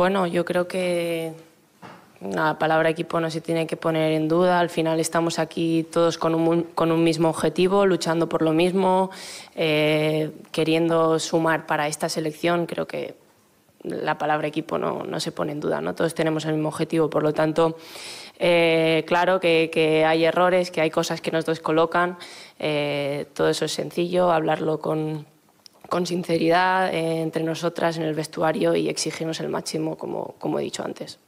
Bueno, yo creo que la palabra equipo no se tiene que poner en duda. Al final estamos aquí todos con un, mismo objetivo, luchando por lo mismo, eh, queriendo sumar para esta selección. Creo que la palabra equipo no, no, se pone en duda, ¿no? Todos tenemos el mismo objetivo, por lo tanto, eh, claro que, hay errores, que hay cosas que nos descolocan, eh, todo eso es sencillo, hablarlo con, con sinceridad eh, entre nosotras en el vestuario y exigirnos el máximo, como he dicho antes.